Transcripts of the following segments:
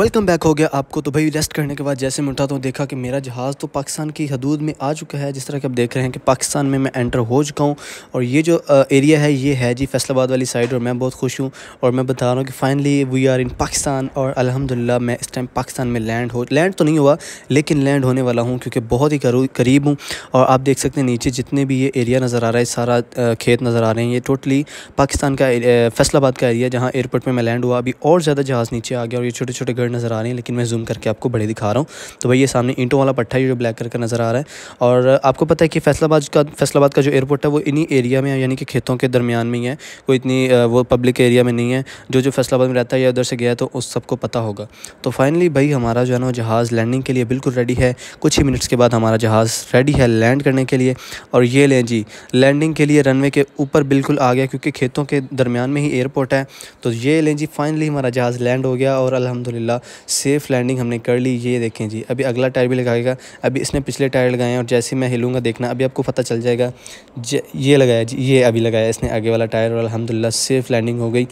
welcome back हो गया आपको तो भाई रेस्ट करने के बाद जैसे मैं उठा तो देखा कि मेरा जहाज़ तो पाकिस्तान की हदूद में आ चुका है जिस तरह कि आप देख रहे हैं कि पाकिस्तान में मैं एंटर हो चुका हूँ और ये जो एरिया है ये है जी फैसलाबाद वाली साइड और मैं बहुत खुश हूँ और मैं बता रहा हूँ कि finally we are in Pakistan और अलहमदिल्ला मैं इस टाइम पाकिस्तान में लैंड हो लैंड तो नहीं हुआ लेकिन लैंड होने वाला हूँ क्योंकि बहुत ही करीब हूँ और आप देख सकते हैं नीचे जितने भी ये एरिया नज़र आ रहा है सारा खेत नज़र आ रहे हैं ये टोटली पाकिस्तान का फैसलाबाद का एरिया जहाँ एयरपोर्ट पर मैं लैंड हुआ अभी और ज़्यादा जहाज़ नीचे आ गया और ये छोटे छोटे घर कलर नज़र आ रही हैं लेकिन मैं जूम करके आपको बड़े दिखा रहा हूँ तो भाई ये सामने ईंटों वाला पट्टा है जो ब्लैक कलर का नज़र आ रहा है और आपको पता है कि फैसलाबाद का फैसलाबाद का जो एयरपोर्ट है वो इन्हीं एरिया में है यानी कि खेतों के दरमियान में ही है कोई इतनी वो पब्लिक एरिया में नहीं है जो जो फैसलाबाद में रहता है या उधर से गया तो उस सबको पता होगा तो फाइनली भाई हमारा जो है ना जहाज़ लैंडिंग के लिए बिल्कुल रेडी है कुछ ही मिनट्स के बाद हमारा जहाज़ रेडी है लैंड करने के लिए और ये लें जी लैंडिंग के लिए रनवे के ऊपर बिल्कुल आ गया क्योंकि खेतों के दरमियान में ही एयरपोर्ट है तो ये लें जी फाइनली हमारा जहाज़ लैंड हो गया और अलहमदिल्ला अलहमदिल्ला सेफ़ लैंडिंग हमने कर ली ये देखें जी अभी अगला टायर भी लगाएगा अभी इसने पिछले टायर लगाए हैं और जैसे मैं हिलूँगा देखना अभी आपको पता चल जाएगा ये लगाया जी ये अभी लगाया इसने आगे वाला टायर और अलहमदिल्ला सेफ़ लैंडिंग हो गई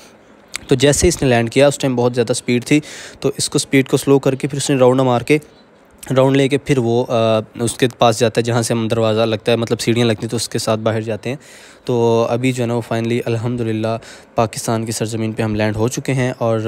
तो जैसे इसने लैंड किया उस टाइम बहुत ज़्यादा स्पीड थी तो इसको स्पीड को स्लो करके फिर उसने राउंड मार के राउंड लेके फिर वो आ, उसके पास जाता है जहाँ से हम दरवाज़ा लगता है मतलब सीढ़ियाँ लगती हैं तो उसके साथ बाहर जाते हैं तो अभी जो है ना वो फ़ाइनली अलहमदिल्ला पाकिस्तान की सरजमीन पे हम लैंड हो चुके हैं और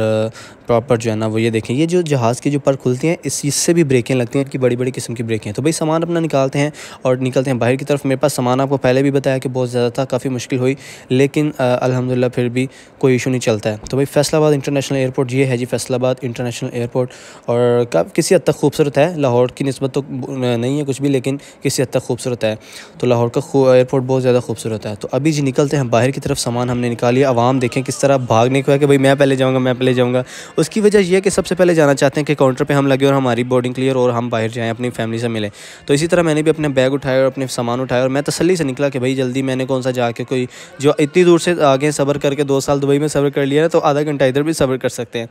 प्रॉपर जो है ना वो ये देखें ये जो जहाज़ की जो पर खुलती हैं इस इससे भी ब्रेकें लगती हैं इनकी बड़ी बड़ी किस्म की ब्रेकें तो भाई सामान अपना निकालते हैं और निकलते हैं बाहर की तरफ मेरे पास सामान आपको पहले भी बताया कि बहुत ज़्यादा था काफ़ी मुश्किल हुई लेकिन अलहमदिल्ला फिर भी कोई इशू नहीं चलता है तो भाई फैसलाबाद इंटरनेशनल एयरपोर्ट ये है जी फैसलाबाद इंटरनेशनल एयरपोर्ट और कब किसी हद तक खूबसूरत है लाहौर की नस्बत तो नहीं है कुछ भी लेकिन किसी हद तक खूबसूरत है तो लाहौर का एयरपोर्ट बहुत ज़्यादा खूबसूरत है तो अभी जी निकलते हैं बाहर की तरफ सामान हमने निकाली आवाम देखें किस तरह भागने को है कि भाई मैं पहले जाऊँगा मैं पहले जाऊँगा उसकी वजह यह है कि सबसे पहले जाना चाहते हैं कि काउंटर पर हम लगे और हमारी बोर्डिंग क्लियर और हम बाहर जाएँ अपनी फैमिली से मिलें तो इसी तरह मैंने भी अपने बैग उठाया और अपने सामान उठाया और मैं तसली से निकला कि भाई जल्दी मैंने कौन सा जाके कोई जो इतनी दूर से आगे सबर करके दो साल दुबई में सबर कर लिया ना तो आधा घंटा इधर भी सबर कर सकते हैं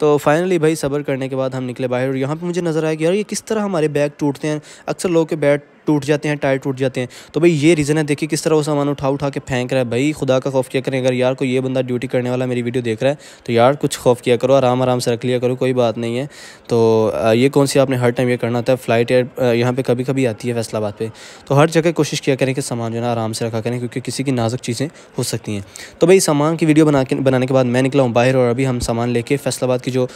तो फाइनली भाई सबर करने के बाद हम निकले बाहर और यहाँ पर मुझे नज़र आया कि यार ये किस तरह हमारे बैग टूटते हैं अक्सर लोग के बैग टूट जाते हैं टायर टूट जाते हैं तो भाई ये रीज़न है देखिए किस तरह वो सामान उठा उठा के फेंक रहा है भाई खुदा का खौफ किया करें अगर यार कोई ये बंदा ड्यूटी करने वाला मेरी वीडियो देख रहा है तो यार कुछ खौफ किया करो आराम आराम से रख लिया करो कोई बात नहीं है तो ये कौन सी आपने हर टाइम ये करना होता है फ़्लाइट एयर यहाँ पर कभी कभी आती है फैसलाबाद पर तो हर जगह कोशिश किया करें कि सामान जो है ना आराम से रखा करें क्योंकि किसी की नाजुक चीज़ें हो सकती हैं तो भाई सामान की वीडियो बना के बनाने के बाद मैं निकला हूँ बाहर और अभी हम सामान लेके फैसलाबाद की जो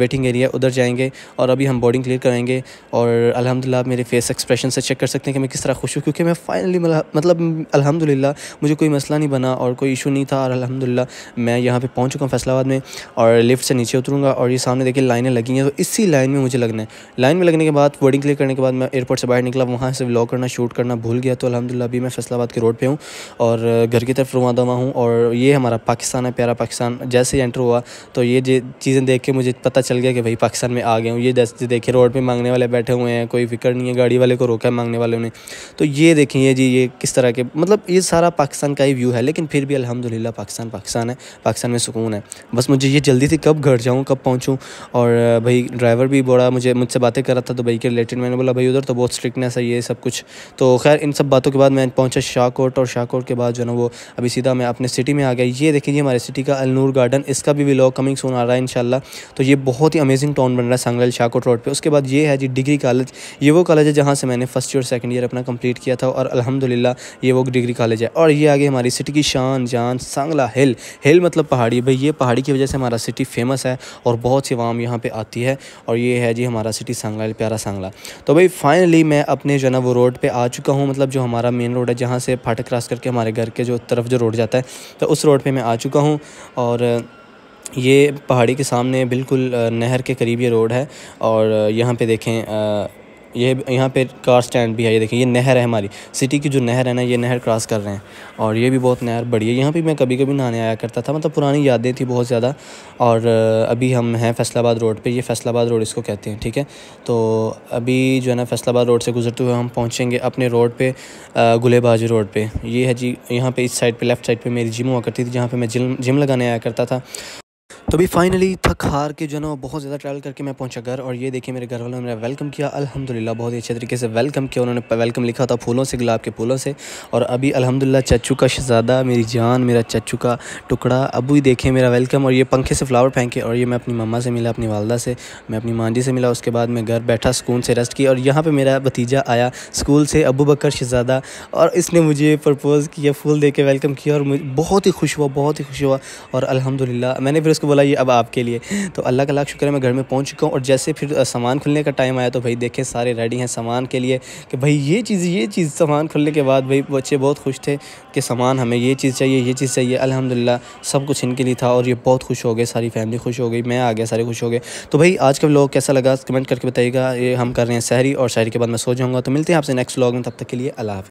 वेटिंग एरिया उधर जाएँगे और अभी हम बोर्डिंग क्लियर कराएंगे और अलहमदिल्ला मेरे फेस एक्सप्रेशन से चेक कर सकते हैं कि मैं किस तरह खुश हूँ क्योंकि मैं फाइनली मतलब अलहमदिल्ला मुझे कोई मसला नहीं बना और कोई इशू नहीं था और अलहमदिल्ला मैं यहाँ पे पहुँच चुका हूँ फैसलाबाद में और लिफ्ट से नीचे उतरूँगा और ये सामने देखिए लाइनें लगी हैं तो इसी लाइन में मुझे लगना है लाइन में लगने के बाद वर्डिंग क्लियर करने के बाद मैं एयरपोर्ट से बाहर निकला वहाँ से व्लॉग करना शूट करना भूल गया तो अलहमदिल्ला अभी मैं फैसलाबाद के रोड पर हूँ और घर की तरफ रवाना दवा हूँ और ये हमारा पाकिस्तान है प्यारा पाकिस्तान जैसे ही एंटर हुआ तो ये चीज़ें देख के मुझे पता चल गया कि भाई पाकिस्तान में आ गए हूँ ये जैसे देखिए रोड पर मांगने वाले बैठे हुए हैं कोई फिक्र नहीं है गाड़ी वाले को रोका है मांगने वाले ने तो ये देखिए जी ये किस तरह के मतलब ये सारा पाकिस्तान का ही व्यू है लेकिन फिर भी अलहमदिल्ला पाकिस्तान पाकिस्तान है पाकिस्तान में सुकून है बस मुझे ये जल्दी थी कब घर जाऊँ कब पहुँचूँ और भाई ड्राइवर भी बड़ा मुझे मुझसे बातें कर रहा था दुबई तो के रिलेटेड मैंने बोला भाई उधर तो बहुत स्ट्रिक्टनेस है ये सब कुछ तो खैर इन सब बातों के बाद मैं पहुँचा शाहकोट और शाहकोट के बाद जो है ना वो अभी सीधा मैं अपने सिटी में आ गया ये देखिए हमारे सिटी का अलनूर गार्डन इसका भी व्लॉग कमिंग सोन आ रहा है इन तो ये बहुत ही अमेजिंग टाउन बन रहा है सांगल शाहकोट रोड पर उसके बाद ये है जी डिग्री कॉलेज ये वो कॉलेज है जहाँ से मैंने first first year second year अपना कंप्लीट किया था और अल्हम्दुलिल्लाह ये वो डिग्री कॉलेज है और ये आगे हमारी सिटी की शान जान सांगला हिल हिल मतलब पहाड़ी भाई ये पहाड़ी की वजह से हमारा सिटी फेमस है और बहुत सी वाम यहाँ पर आती है और ये है जी हमारा सिटी सांगला हिल प्यारा सांगला तो भाई फाइनली मैं अपने जो है ना वो रोड पर आ चुका हूँ मतलब जो हमारा मेन रोड है जहाँ से फाटक क्रॉस करके हमारे घर के जो तरफ जो रोड जाता है तो उस रोड पर मैं आ चुका हूँ और ये पहाड़ी के सामने बिल्कुल नहर के करीब ये रोड है और यहाँ पे देखें ये यहाँ पे कार स्टैंड भी है ये देखिए ये नहर है हमारी सिटी की जो नहर है ना ये नहर क्रॉस कर रहे हैं और ये भी बहुत नहर बड़ी है यहाँ पे मैं कभी कभी नहाने आया करता था मतलब पुरानी यादें थी बहुत ज़्यादा और अभी हम हैं फैसलाबाद रोड पर ये फैसलाबाद रोड इसको कहते हैं ठीक है तो अभी जो है ना फैसलाबाद रोड से गुजरते हुए हम पहुँचेंगे अपने रोड पर गुलेबाजी रोड पर ये है जी यहाँ पर इस साइड पर लेफ़्ट साइड पर मेरी जिम हुआ करती थी जहाँ पर मैं जिम जिम लगाने आया करता था तो अभी फाइनली थक हार के जो ना बहुत ज़्यादा ट्रैवल करके मैं पहुंचा घर और ये देखिए मेरे घर वालों ने मेरा वेलकम किया अल्हम्दुलिल्लाह बहुत ही अच्छे तरीके से वेलकम किया उन्होंने वेलकम लिखा था फूलों से गुलाब के फूलों से और अभी अल्हम्दुलिल्लाह चचू का शहजादा मेरी जान मेरा चचू का टुकड़ा अबू ही देखे मेरा वेलकम और ये पंखे से फ्लावर फेंके और ये मैं अपनी मम्मा से मिला अपनी वालदा से मैं अपनी माँ जी से मिला उसके बाद मैं घर बैठा सुकून से रेस्ट की और यहाँ पर मेरा भतीजा आया स्कूल से अबू बकर शहजादा और इसने मुझे प्रपोज़ किया फूल दे के वेलकम किया और बहुत ही खुश हुआ बहुत ही खुश हुआ और अलहमदिल्ला मैंने फिर उसको बोला ये अब आपके लिए तो अल्लाह का लाख शुक्र है मैं घर में पहुँच चुका हूँ और जैसे फिर सामान खुलने का टाइम आया तो भाई देखें सारे रेडी हैं सामान के लिए कि भाई ये चीज़ ये चीज़ सामान खुलने के बाद भाई बच्चे बहुत खुश थे कि सामान हमें ये चीज़ चाहिए ये चीज़ चाहिए अलहमदिल्ला सब कुछ इनके लिए था और ये बहुत खुश हो गए सारी फैमिली खुश हो गई मैं आ गया सारे खुश हो गए तो भाई आज का लोग कैसा लगा कमेंट करके बताइएगा ये हम कर रहे हैं शहरी और शहरी के बाद मैं सो जाऊँगा तो मिलते हैं आपसे नेक्स्ट ब्लॉग में तब तक के लिए अल्लाह